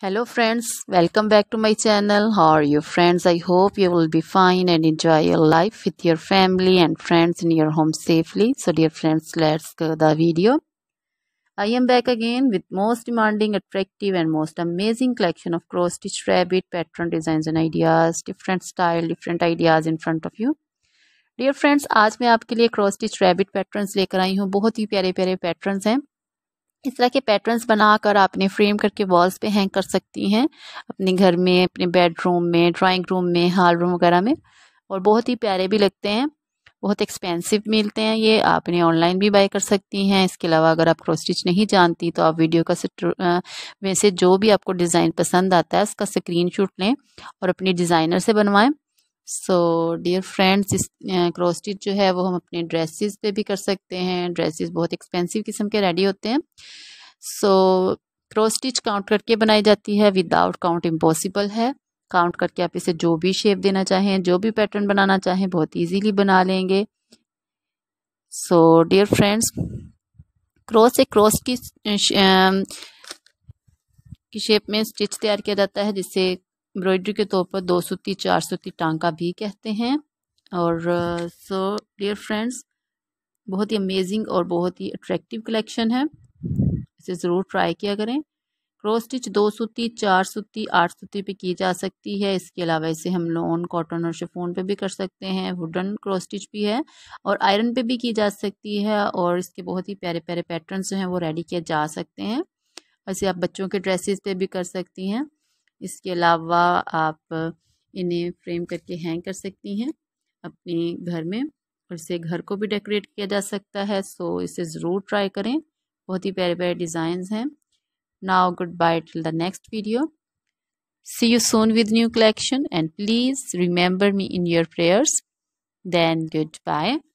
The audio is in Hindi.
hello friends welcome back to my channel how are you friends i hope you will be fine and enjoy your life with your family and friends in your home safely so dear friends let's go the video i am back again with most demanding attractive and most amazing collection of cross stitch rabbit pattern designs and ideas different style different ideas in front of you dear friends. आज मैं आपके लिए cross stitch rabbit patterns लेकर आई हूँ बहुत ही प्यारे प्यारे इस तरह के पैटर्न्स बनाकर आपने फ्रेम करके वॉल्स पे हैंग कर सकती हैं अपने घर में अपने बेडरूम में ड्राइंग रूम में हॉल रूम वगैरह में और बहुत ही प्यारे भी लगते हैं बहुत एक्सपेंसिव मिलते हैं ये आप इन्हें ऑनलाइन भी बाय कर सकती हैं इसके अलावा अगर आप क्रॉस स्टिच नहीं जानती तो आप वीडियो का वैसे जो भी आपको डिज़ाइन पसंद आता है उसका स्क्रीन शूट लें और अपने डिज़ाइनर से बनवाएं सो डियर फ्रेंड्स इस क्रॉस स्टिच जो है वो हम अपने ड्रेसेस पे भी कर सकते हैं ड्रेसेस बहुत एक्सपेंसिव किस्म के रेडी होते हैं सो क्रॉस स्टिच काउंट करके बनाई जाती है विदाउट काउंट इम्पॉसिबल है काउंट करके आप इसे जो भी शेप देना चाहें जो भी पैटर्न बनाना चाहें बहुत ईजीली बना लेंगे सो डियर फ्रेंड्स क्रॉस एक क्रॉस की शेप में स्टिच तैयार किया जाता है जिससे एम्ब्रॉयडरी के तौर पर दो सूती चार सूती टांका भी कहते हैं और सो डियर फ्रेंड्स बहुत ही अमेजिंग और बहुत ही अट्रैक्टिव कलेक्शन है इसे ज़रूर ट्राई किया करें क्रॉस स्टिच दो सूती चार सूती आठ सूती पे की जा सकती है इसके अलावा इसे हम लोन कॉटन और शिफोन पे भी कर सकते हैं वुडन क्रॉस स्टिच भी है और आयरन पे भी की जा सकती है और इसके बहुत ही प्यारे प्यारे पैटर्न जो हैं वो रेडी किए जा सकते हैं ऐसे आप बच्चों के ड्रेसेस पे भी कर सकती हैं इसके अलावा आप इन्हें फ्रेम करके हैंग कर सकती हैं अपने घर में और इसे घर को भी डेकोरेट किया जा सकता है सो इसे ज़रूर ट्राई करें बहुत ही प्यारे प्यारे डिज़ाइंस हैं now goodbye till the next video see you soon with new collection and please remember me in your prayers then good bye